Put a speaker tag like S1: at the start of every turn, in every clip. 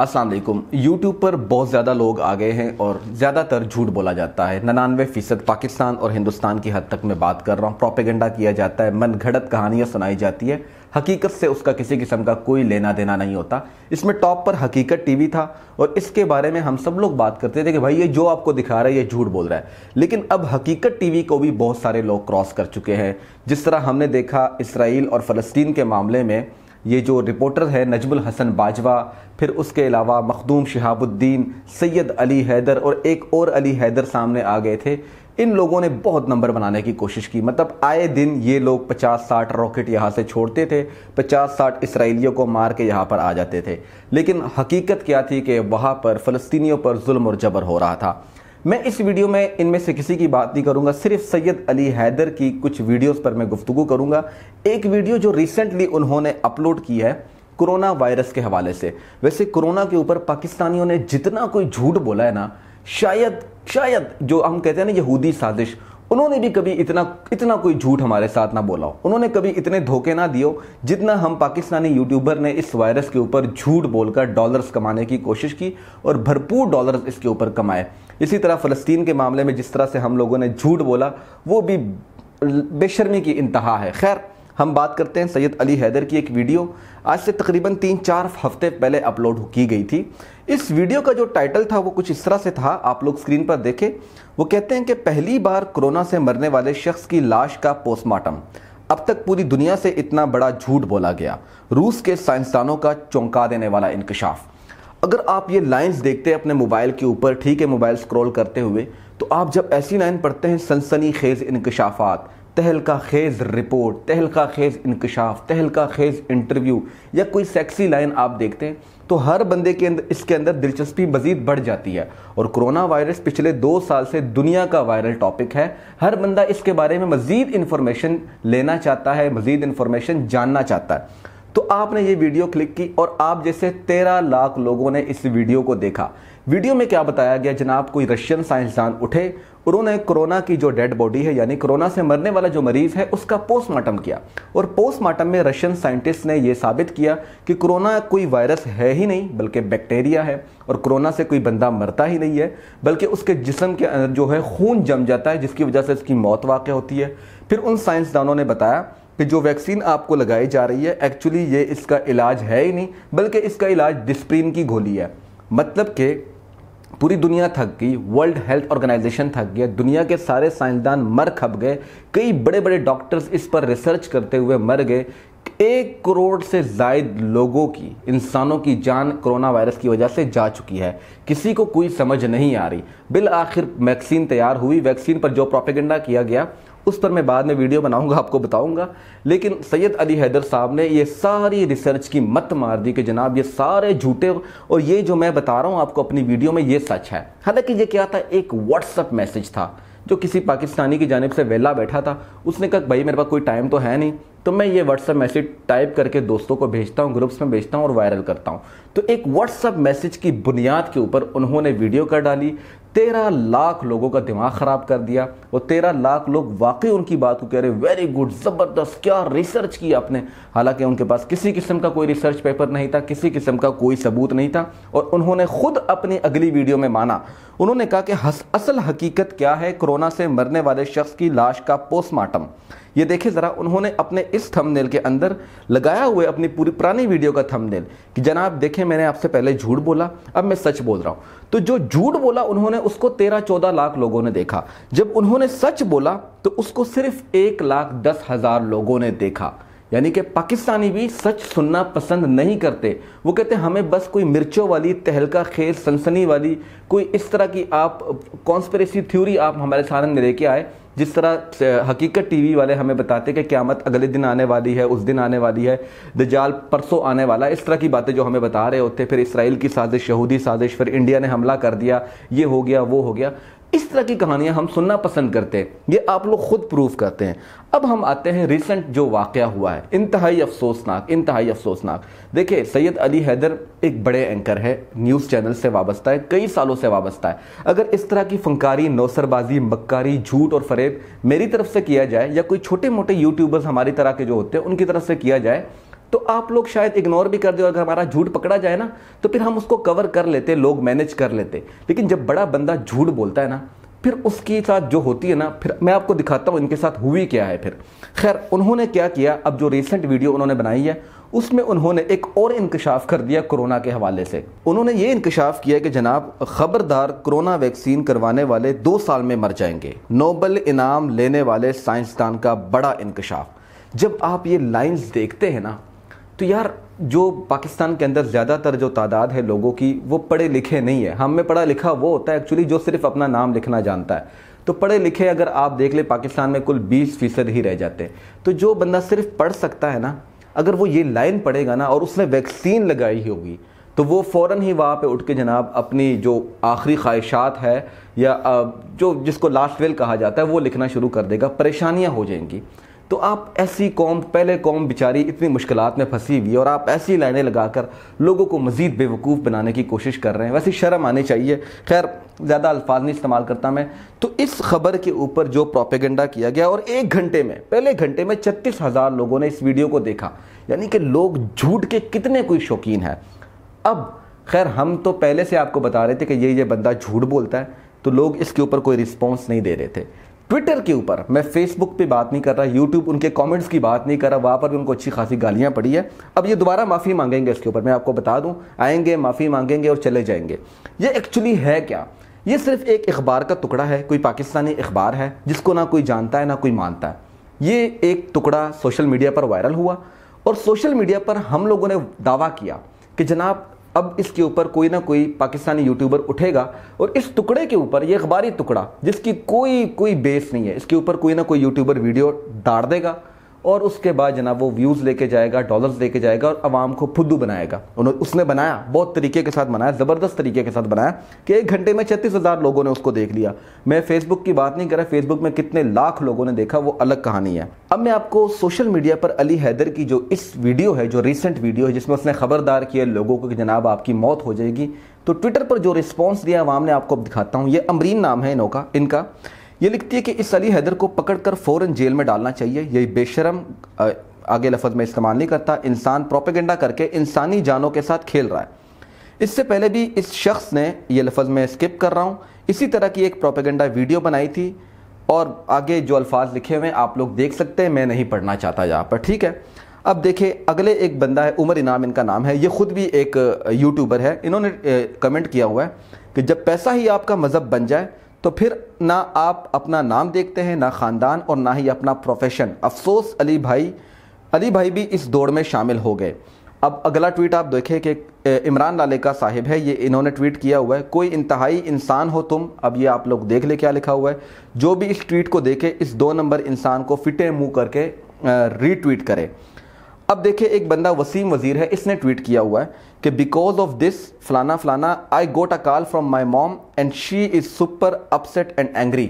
S1: Aslam YouTube पर बहुत ज़्यादा लोग आ गए हैं और ज़्यादातर झूठ बोला जाता है ननानवे फ़ीसद पाकिस्तान और हिंदुस्तान की हद तक मैं बात कर रहा हूँ प्रोपेगेंडा किया जाता है मन घड़त कहानियाँ सुनाई जाती है हकीकत से उसका किसी किस्म का कोई लेना देना नहीं होता इसमें टॉप पर हकीकत टीवी था और इसके बारे में हम सब लोग बात करते थे कि भाई ये जो आपको दिखा रहा है ये झूठ बोल रहा है लेकिन अब हकीकत टीवी को भी बहुत सारे लोग क्रॉस कर चुके हैं जिस तरह हमने देखा इसराइल और फ़लस्तीन के मामले में ये जो रिपोर्टर है नजमुल हसन बाजवा फिर उसके अलावा मखदूम शहाबुद्दीन सैयद अली हैदर और एक और अली हैदर सामने आ गए थे इन लोगों ने बहुत नंबर बनाने की कोशिश की मतलब आए दिन ये लोग 50-60 रॉकेट यहाँ से छोड़ते थे 50-60 इसराइलियों को मार के यहाँ पर आ जाते थे लेकिन हकीकत क्या थी कि वहाँ पर फ़लस्तियों पर जुल्म और जबर हो रहा था मैं इस वीडियो में इनमें से किसी की बात नहीं करूंगा सिर्फ सैयद अली हैदर की कुछ वीडियोस पर मैं गुफ्तु करूंगा एक वीडियो जो रिसेंटली उन्होंने अपलोड की है कोरोना वायरस के हवाले से वैसे कोरोना के ऊपर पाकिस्तानियों ने जितना कोई झूठ बोला है ना शायद शायद जो हम कहते हैं ना यहूदी साजिश उन्होंने भी कभी इतना इतना कोई झूठ हमारे साथ ना बोला उन्होंने कभी इतने धोखे ना दियो जितना हम पाकिस्तानी यूट्यूबर ने इस वायरस के ऊपर झूठ बोलकर डॉलर्स कमाने की कोशिश की और भरपूर डॉलर्स इसके ऊपर कमाए इसी तरह फ़लस्तीन के मामले में जिस तरह से हम लोगों ने झूठ बोला वो भी बेशर्मी की इंतहा है खैर हम बात करते हैं सैयद अली हैदर की एक वीडियो आज से तकरीबन तीन चार हफ्ते पहले अपलोड की गई थी इस वीडियो का जो टाइटल था वो कुछ इस तरह से था आप लोग स्क्रीन पर देखें वो कहते हैं कि पहली बार कोरोना से मरने वाले शख्स की लाश का पोस्टमार्टम अब तक पूरी दुनिया से इतना बड़ा झूठ बोला गया रूस के साइंसदानों का चौंका देने वाला इंकशाफ अगर आप ये लाइंस देखते हैं अपने मोबाइल के ऊपर ठीक है मोबाइल स्क्रॉल करते हुए तो आप जब ऐसी लाइन पढ़ते हैं सनसनी खेज़ इनकशाफात तहलका खेज़ रिपोर्ट तहलका खेज़ इंकशाफ तहलका खेज़ इंटरव्यू या कोई सेक्सी लाइन आप देखते हैं तो हर बंदे के अंदर इसके अंदर दिलचस्पी मजीद बढ़ जाती है और कोरोना वायरस पिछले दो साल से दुनिया का वायरल टॉपिक है हर बंदा इसके बारे में मज़ीद इन्फॉर्मेशन लेना चाहता है मज़ीद इन्फॉर्मेशन जानना चाहता है तो आपने ये वीडियो क्लिक की और आप जैसे तेरह लाख लोगों ने इस वीडियो को देखा वीडियो में क्या बताया गया जनाब कोई रशियन साइंसदान उठे उन्होंने कोरोना की जो डेड बॉडी है यानी कोरोना से मरने वाला जो मरीज है उसका पोस्टमार्टम किया और पोस्टमार्टम में रशियन साइंटिस्ट ने यह साबित किया कि कोरोना कोई वायरस है ही नहीं बल्कि बैक्टीरिया है और कोरोना से कोई बंदा मरता ही नहीं है बल्कि उसके जिसम के अंदर जो है खून जम जाता है जिसकी वजह से उसकी मौत वाक़ होती है फिर उन साइंसदानों ने बताया कि जो वैक्सीन आपको लगाई जा रही है एक्चुअली ये इसका इलाज है ही नहीं बल्कि इसका इलाज डिस्प्रीन की गोली है मतलब कि पूरी दुनिया थक गई वर्ल्ड हेल्थ ऑर्गेनाइजेशन थक गया दुनिया के सारे साइंसदान मर खप गए कई बड़े बड़े डॉक्टर्स इस पर रिसर्च करते हुए मर गए एक करोड़ से जायद लोगों की इंसानों की जान कोरोना वायरस की वजह से जा चुकी है किसी को कोई समझ नहीं आ रही बिल आखिर वैक्सीन तैयार हुई वैक्सीन पर जो प्रोपेगेंडा किया गया उस पर मैं बाद में वीडियो बनाऊंगा आपको बताऊंगा लेकिन सैयद अली हैदर साहब ने ये सारी रिसर्च की मत मार दी कि जनाब ये सारे झूठे और ये जो मैं बता रहा हूँ आपको अपनी वीडियो में ये सच है हालांकि ये क्या था एक व्हाट्सअप मैसेज था जो किसी पाकिस्तानी की जानब से वेला बैठा था उसने कहा भाई मेरे पास कोई टाइम तो है नहीं तो मैं ये व्हाट्सअप मैसेज टाइप करके दोस्तों को भेजता हूँ ग्रुप्स में भेजता हूँ और वायरल करता हूँ तो एक व्हाट्सअप मैसेज की बुनियाद के ऊपर उन्होंने वीडियो कर डाली तेरह लाख लोगों का दिमाग ख़राब कर दिया और तेरह लाख लोग वाकई उनकी बात को कह रहे वेरी गुड ज़बरदस्त क्या रिसर्च किया आपने हालांकि उनके पास किसी किस्म का कोई रिसर्च पेपर नहीं था किसी किस्म का कोई सबूत नहीं था और उन्होंने खुद अपनी अगली वीडियो में माना उन्होंने कहा कि असल हकीकत क्या है कोरोना से मरने वाले शख्स की लाश का पोस्टमार्टम ये देखिए ज़रा उन्होंने अपने इस थंबनेल के अंदर लगाया हुए अपनी पूरी पुरानी वीडियो का थंबनेल कि जनाब देखें मैंने आपसे पहले झूठ बोला अब मैं सच बोल रहा हूँ तो जो झूठ बोला उन्होंने उसको तेरह चौदह लाख लोगों ने देखा जब उन्होंने सच बोला तो उसको सिर्फ एक लाख दस हज़ार लोगों ने देखा यानी कि पाकिस्तानी भी सच सुनना पसंद नहीं करते वो कहते हैं हमें बस कोई मिर्चों वाली तहलका खेज सनसनी वाली कोई इस तरह की आप कॉन्स्परेसी थ्योरी आप हमारे सामने लेके आए जिस तरह हकीकत टीवी वाले हमें बताते कि क्यामत अगले दिन आने वाली है उस दिन आने वाली है दजाल परसों आने वाला इस तरह की बातें जो हमें बता रहे होते फिर इसराइल की साजिश यहूदी साजिश फिर इंडिया ने हमला कर दिया ये हो गया वो हो गया इस तरह की कहानियां हम सुनना पसंद करते हैं ये आप लोग खुद प्रूफ करते हैं अब हम आते हैं रिसेंट जो वाक़ हुआ है इंतहाई अफसोसनाक इंतहाई अफसोसनाक देखिए सैयद अली हैदर एक बड़े एंकर है न्यूज़ चैनल से वाबस्ता है कई सालों से वाबस्ता है अगर इस तरह की फंकारी नौसरबाजी मक्कारी झूठ और फरेब मेरी तरफ से किया जाए या कोई छोटे मोटे यूट्यूबर्स हमारी तरह के जो होते हैं उनकी तरफ से किया जाए तो आप लोग शायद इग्नोर भी कर दे अगर हमारा झूठ पकड़ा जाए ना तो फिर हम उसको कवर कर लेते लोग मैनेज कर लेते लेकिन जब बड़ा बंदा झूठ बोलता है ना फिर उसके साथ जो होती है ना फिर मैं आपको दिखाता हूँ इनके साथ हुई क्या है फिर खैर उन्होंने क्या किया अब जो रिसेंट वीडियो उन्होंने बनाई है उसमें उन्होंने एक और इंकशाफ कर दिया कोरोना के हवाले से उन्होंने ये इंकशाफ किया कि जनाब खबरदार कोरोना वैक्सीन करवाने वाले दो साल में मर जाएंगे नोबल इनाम लेने वाले साइंसदान का बड़ा इंकशाफ जब आप ये लाइन्स देखते हैं ना तो यार जो पाकिस्तान के अंदर ज़्यादातर जो तादाद है लोगों की वो पढ़े लिखे नहीं है हम में पढ़ा लिखा वो होता है एक्चुअली जो सिर्फ अपना नाम लिखना जानता है तो पढ़े लिखे अगर आप देख ले पाकिस्तान में कुल बीस फीसद ही रह जाते तो जो बंदा सिर्फ पढ़ सकता है ना अगर वो ये लाइन पढ़ेगा ना और उसने वैक्सीन लगाई होगी तो वो फ़ौर ही वहाँ पर उठ के जनाब अपनी जो आखिरी ख्वाहिशात है या जो जिसको लास्ट वेल कहा जाता है वो लिखना शुरू कर देगा परेशानियाँ हो जाएंगी तो आप ऐसी कौम पहले कौम बेचारी इतनी मुश्किल में फंसी हुई और आप ऐसी लाइनें लगाकर लोगों को मज़ीद बेवकूफ़ बनाने की कोशिश कर रहे हैं वैसे शर्म आनी चाहिए खैर ज़्यादा अल्फाज नहीं इस्तेमाल करता मैं तो इस खबर के ऊपर जो प्रोपेगेंडा किया गया और एक घंटे में पहले घंटे में छत्तीस हज़ार लोगों ने इस वीडियो को देखा यानी कि लोग झूठ के कितने कोई शौकीन हैं अब खैर हम तो पहले से आपको बता रहे थे कि ये ये बंदा झूठ बोलता है तो लोग इसके ऊपर कोई रिस्पॉन्स नहीं दे रहे थे ट्विटर के ऊपर मैं फेसबुक पे बात नहीं कर रहा यूट्यूब उनके कमेंट्स की बात नहीं कर रहा वहाँ पर भी उनको अच्छी खासी गालियाँ पड़ी है अब ये दोबारा माफ़ी मांगेंगे इसके ऊपर मैं आपको बता दूँ आएंगे माफ़ी मांगेंगे और चले जाएंगे ये एक्चुअली है क्या ये सिर्फ एक अखबार का टुकड़ा है कोई पाकिस्तानी अखबार है जिसको ना कोई जानता है ना कोई मानता है ये एक टुकड़ा सोशल मीडिया पर वायरल हुआ और सोशल मीडिया पर हम लोगों ने दावा किया कि जनाब अब इसके ऊपर कोई ना कोई पाकिस्तानी यूट्यूबर उठेगा और इस टुकड़े के ऊपर ये अखबारी टुकड़ा जिसकी कोई कोई बेस नहीं है इसके ऊपर कोई ना कोई यूट्यूबर वीडियो डाड़ देगा और उसके बाद जनाब वो व्यूज़ लेके जाएगा डॉलर्स लेके जाएगा और आवाम को फुद्दू बनाएगा उन्होंने उसने बनाया बहुत तरीके के साथ बनाया ज़बरदस्त तरीके के साथ बनाया कि एक घंटे में छत्तीस हज़ार लोगों ने उसको देख लिया मैं फेसबुक की बात नहीं कर रहा फेसबुक में कितने लाख लोगों ने देखा वो अलग कहानी है अब मैं आपको सोशल मीडिया पर अली हैदर की जो इस वीडियो है जो रिसेंट वीडियो है जिसमें उसने खबरदार किया लोगों को कि जनाब आपकी मौत हो जाएगी तो ट्विटर पर जो रिस्पॉन्स दिया आवाम ने आपको दिखाता हूँ ये अमरीन नाम है इनका इनका ये लिखती है कि इस अली हैदर को पकड़कर फ़ौरन जेल में डालना चाहिए यही बेशरम आगे लफज में इस्तेमाल नहीं करता इंसान प्रोपेगेंडा करके इंसानी जानों के साथ खेल रहा है इससे पहले भी इस शख्स ने यह लफज में स्किप कर रहा हूँ इसी तरह की एक प्रोपेगेंडा वीडियो बनाई थी और आगे जो अल्फाज लिखे हुए हैं आप लोग देख सकते हैं मैं नहीं पढ़ना चाहता यहाँ पर ठीक है अब देखे अगले एक बंदा है उमर इनाम इनका नाम है ये ख़ुद भी एक यूट्यूबर है इन्होंने कमेंट किया हुआ है कि जब पैसा ही आपका मज़हब बन जाए तो फिर ना आप अपना नाम देखते हैं ना ख़ानदान और ना ही अपना प्रोफेशन अफसोस अली भाई अली भाई भी इस दौड़ में शामिल हो गए अब अगला ट्वीट आप देखें कि इमरान लाले का साहिब है ये इन्होंने ट्वीट किया हुआ है कोई इंतहाई इंसान हो तुम अब ये आप लोग देख ले क्या लिखा हुआ है जो भी इस ट्वीट को देखे इस दो नंबर इंसान को फिटे मुंह करके रीट्वीट करे अब देखे एक बंदा वसीम वज़ीर है इसने ट्वीट किया हुआ है कि बिकॉज ऑफ दिस फलाना फलाना I got a call from my mom and she is super upset and angry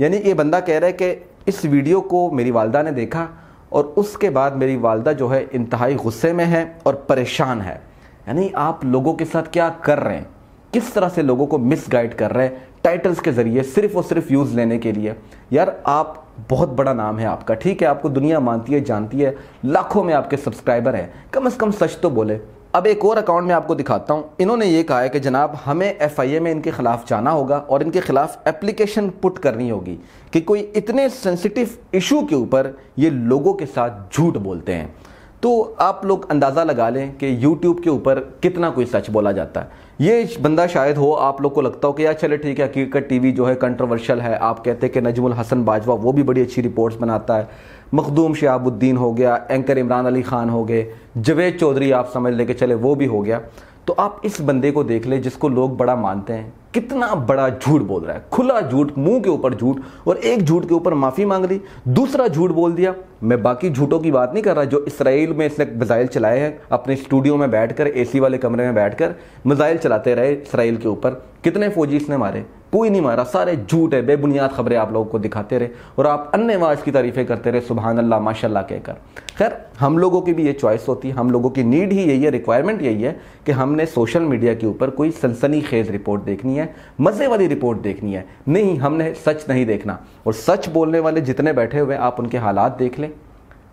S1: यानी ये बंदा कह रहा है कि इस वीडियो को मेरी वालदा ने देखा और उसके बाद मेरी वालदा जो है इंतहाई गुस्से में है और परेशान है यानी आप लोगों के साथ क्या कर रहे हैं किस तरह से लोगों को मिस गाइड कर रहे हैं टाइटल्स के ज़रिए सिर्फ और सिर्फ यूज़ लेने के लिए यार आप बहुत बड़ा नाम है आपका ठीक है आपको दुनिया मानती है जानती है लाखों में आपके सब्सक्राइबर हैं कम से कम सच तो बोले अब एक और अकाउंट में आपको दिखाता हूं इन्होंने ये कहा है कि जनाब हमें एफ आई ए में इनके ख़िलाफ़ जाना होगा और इनके ख़िलाफ़ एप्लीकेशन पुट करनी होगी कि कोई इतने सेंसिटिव इशू के ऊपर ये लोगों के साथ झूठ बोलते हैं तो आप लोग अंदाज़ा लगा लें कि यूट्यूब के ऊपर कितना कोई सच बोला जाता है ये बंदा शायद हो आप लोग को लगता हो कि यार चले ठीक है हकीकत टीवी जो है कंट्रोवर्शियल है आप कहते हैं कि नजमुल हसन बाजवा वो भी बड़ी अच्छी रिपोर्ट्स बनाता है मखदूम शहाबुद्दीन हो गया एंकर इमरान अली खान हो गए जवेद चौधरी आप समझ लेके चले वो भी हो गया तो आप इस बंदे को देख लें जिसको लोग बड़ा मानते हैं कितना बड़ा झूठ बोल रहा है खुला झूठ मुंह के ऊपर झूठ और एक झूठ के ऊपर माफ़ी मांग ली दूसरा झूठ बोल दिया मैं बाकी झूठों की बात नहीं कर रहा जो इसराइल में इसने मिज़ाइल चलाए हैं अपने स्टूडियो में बैठकर एसी वाले कमरे में बैठकर मिज़ाइल चलाते रहे इसराइल के ऊपर कितने फौजी इसने मारे कोई नहीं मारा सारे झूठ है बेबुनियाद खबरें आप लोगों को दिखाते रहे और आप अन्य वाज की तारीफ़ें करते रहे सुबह अल्लाह माशाला कहकर खैर हम लोगों की भी ये चॉइस होती है हम लोगों की नीड ही यही है रिक्वायरमेंट यही है कि हमने सोशल मीडिया के ऊपर कोई सनसनी खेज रिपोर्ट देखनी है मज़े वाली रिपोर्ट देखनी है नहीं हमने सच नहीं देखना और सच बोलने वाले जितने बैठे हुए आप उनके हालात देख लें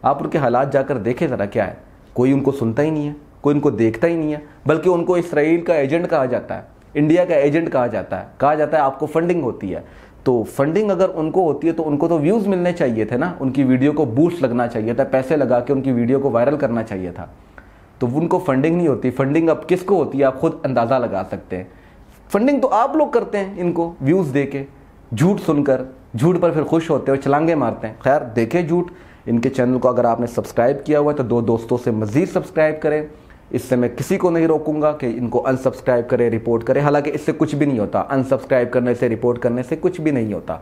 S1: आप उनके हालात जाकर देखें ज़रा क्या है कोई उनको सुनता ही नहीं है कोई उनको देखता ही नहीं है बल्कि उनको इसराइल का एजेंट कहा जाता है इंडिया का एजेंट कहा जाता है कहा जाता है आपको फंडिंग होती है तो फंडिंग अगर उनको होती है तो उनको तो व्यूज़ मिलने चाहिए थे ना उनकी वीडियो को बूस्ट लगना चाहिए था पैसे लगा के उनकी वीडियो को वायरल करना चाहिए था तो उनको फंडिंग नहीं होती फंडिंग अब किसको होती है आप खुद अंदाज़ा लगा सकते हैं फंडिंग तो आप लोग करते हैं इनको व्यूज़ दे के झूठ सुनकर झूठ पर फिर खुश होते और चलांगे मारते हैं खैर देखें झूठ इनके चैनल को अगर आपने सब्सक्राइब किया हुआ है तो दो दोस्तों से मज़ीद सब्सक्राइब करें इससे मैं किसी को नहीं रोकूंगा कि इनको अनसब्सक्राइब करें रिपोर्ट करें हालांकि इससे कुछ भी नहीं होता अनसब्सक्राइब करने से रिपोर्ट करने से कुछ भी नहीं होता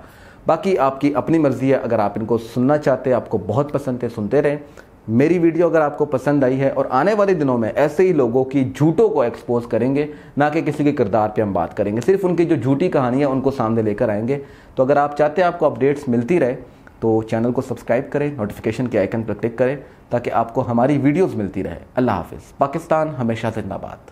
S1: बाकी आपकी अपनी मर्ज़ी है अगर आप इनको सुनना चाहते हैं आपको बहुत पसंद है सुनते रहें मेरी वीडियो अगर आपको पसंद आई है और आने वाले दिनों में ऐसे ही लोगों की झूठों को एक्सपोज करेंगे ना कि किसी के किरदार पे हम बात करेंगे सिर्फ उनकी जो झूठी कहानी है उनको सामने लेकर आएंगे तो अगर आप चाहते हैं आपको अपडेट्स मिलती रहे तो चैनल को सब्सक्राइब करें नोटिफिकेशन के आइकन पर क्लिक करें ताकि आपको हमारी वीडियोस मिलती रहे अल्लाह हाफिज़ पाकिस्तान हमेशा जिंदाबाद